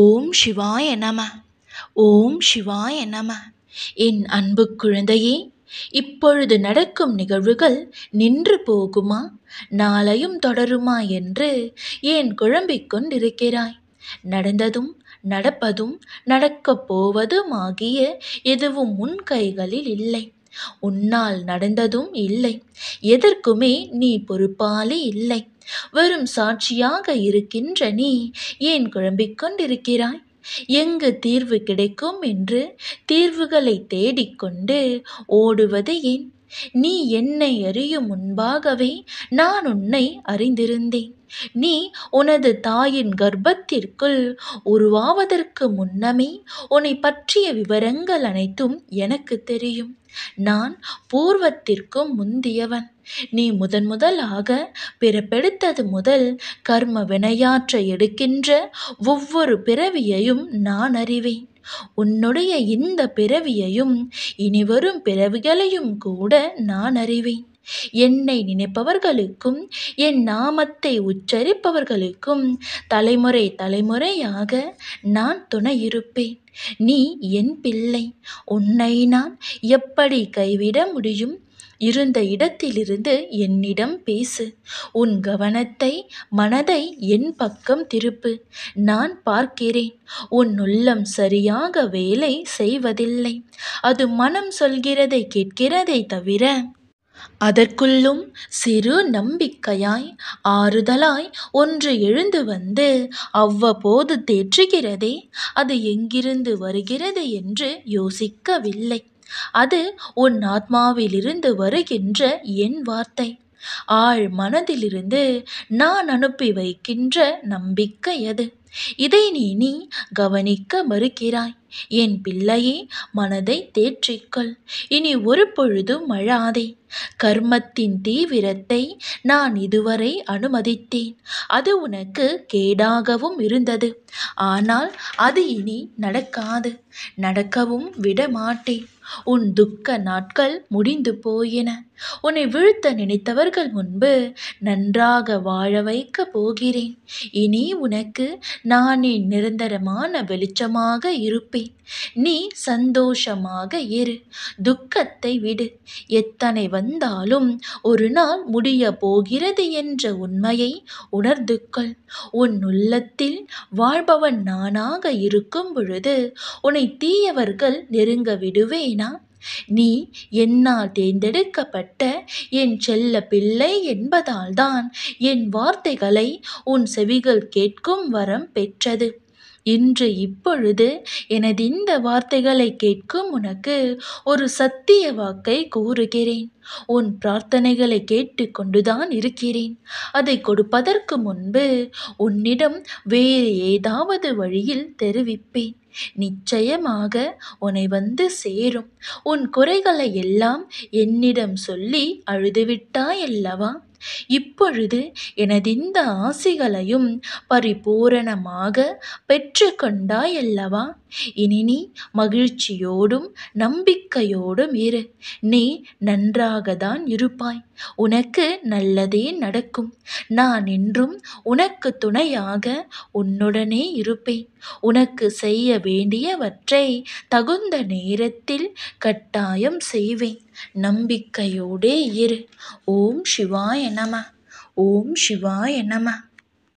ஓம் சிவாய நம ஓம் சிவாய நம என் அன்பு குழந்தையே இப்பொழுது நடக்கும் நிகழ்வுகள் நின்று போகுமா நாளையும் தொடருமா என்று ஏன் குழம்பிக் கொண்டிருக்கிறாய் நடந்ததும் நடப்பதும் நடக்கப் போவதுமாகிய எதுவும் உன் கைகளில் இல்லை உன்னால் நடந்ததும் இல்லை எதற்குமே நீ பொறுப்பாலே இல்லை வெறும் சாட்சியாக இருக்கின்ற நீ ஏன் குழம்பிக் கொண்டிருக்கிறாய் எங்கு தீர்வு கிடைக்கும் என்று தீர்வுகளை தேடிக்கொண்டு ஓடுவது ஏன் நீ என்னை அறியும் முன்பாகவே நான் உன்னை அறிந்திருந்தேன் நீ உனது தாயின் கர்ப்பத்திற்குள் உருவாவதற்கு முன்னமே உன்னை பற்றிய விவரங்கள் அனைத்தும் எனக்கு தெரியும் நான் பூர்வத்திற்கும் முந்தியவன் நீ முதன் முதலாக பிறப்பெடுத்தது முதல் கர்ம வினையாற்ற எடுக்கின்ற ஒவ்வொரு பிறவியையும் நான் அறிவேன் உன்னுடைய இந்த பிறவியையும் இனிவரும் பிறவிகளையும் கூட நான் அறிவேன் என்னை நினைப்பவர்களுக்கும் என் நாமத்தை உச்சரிப்பவர்களுக்கும் தலைமுறை தலைமுறையாக நான் துணை இருப்பேன் நீ என் பிள்ளை உன்னை நான் எப்படி கைவிட முடியும் இருந்த இடத்திலிருந்து என்னிடம் பேசு உன் கவனத்தை மனதை என் பக்கம் திருப்பு நான் பார்க்கிறேன் உன் உள்ளம் சரியாக வேலை செய்வதில்லை அது மனம் சொல்கிறதை கேட்கிறதை தவிர அதற்குள்ளும் சிறு நம்பிக்கையாய் ஆறுதலாய் ஒன்று எழுந்து வந்து அவ்வப்போது தேற்றுகிறதே அது எங்கிருந்து வருகிறது என்று யோசிக்கவில்லை அது உன் ஆத்மாவிலிருந்து வருகின்ற என் வார்த்தை ஆள் மனதிலிருந்து நான் அனுப்பி வைக்கின்ற நம்பிக்கை அது இதை நீ நீ கவனிக்க மறுக்கிறாய் என் பிள்ளையே மனதை தேற்றிக்கொள் இனி ஒரு பொழுதும் அழாதே கர்மத்தின் தீவிரத்தை நான் இதுவரை அனுமதித்தேன் அது உனக்கு கேடாகவும் இருந்தது ஆனால் அது இனி நடக்காது நடக்கவும் விடமாட்டேன் உன் துக்க நாட்கள் முடிந்து போயின உன்னை வீழ்த்த நினைத்தவர்கள் முன்பு நன்றாக வாழ வைக்க போகிறேன் இனி உனக்கு நானே நிரந்தரமான வெளிச்சமாக இருப்பேன் நீ சந்தோஷமாக இரு துக்கத்தை விடு எத்தனை வந்தாலும் ஒரு நாள் முடிய போகிறது என்ற உண்மையை உணர்ந்துக்கள் உன் உள்ளத்தில் வாழ்பவன் நானாக இருக்கும் பொழுது உன்னை தீயவர்கள் நெருங்க விடுவேனா நீ என்னால் தேர்ந்தெடுக்கப்பட்ட என் செல்ல பிள்ளை என்பதால்தான் என் வார்த்தைகளை உன் செவிகள் கேட்கும் வரம் பெற்றது இன்று இப்பொழுது எனது இந்த வார்த்தைகளை கேட்கும் உனக்கு ஒரு சத்திய வாக்கை கூறுகிறேன் உன் பிரார்த்தனைகளை கேட்டுக்கொண்டுதான் இருக்கிறேன் அதை கொடுப்பதற்கு முன்பு உன்னிடம் வேறு ஏதாவது வழியில் தெரிவிப்பேன் நிச்சயமாக உன்னை வந்து சேரும் உன் குறைகளை எல்லாம் என்னிடம் சொல்லி அழுதுவிட்டாயல்லவா இப்பொழுது எனதிந்த ஆசைகளையும் பரிபூரணமாகப் பெற்றுக்கொண்டாயல்லவா இனி நீ மகிழ்ச்சியோடும் நம்பிக்கையோடும் இரு. நீ நன்றாகத்தான் இருப்பாய். உனக்கு நல்லதே நடக்கும். நான் என்றும் உனக்கு துணையாக உன்னுடனே இருப்பேன். உனக்கு செய்ய வேண்டியவற்றை தகுந்த நேரத்தில் கட்டாயம் செய்வேன். நம்பிக்கையோடே இரு. ஓம் சிவாய Namah Om Shivaya Namah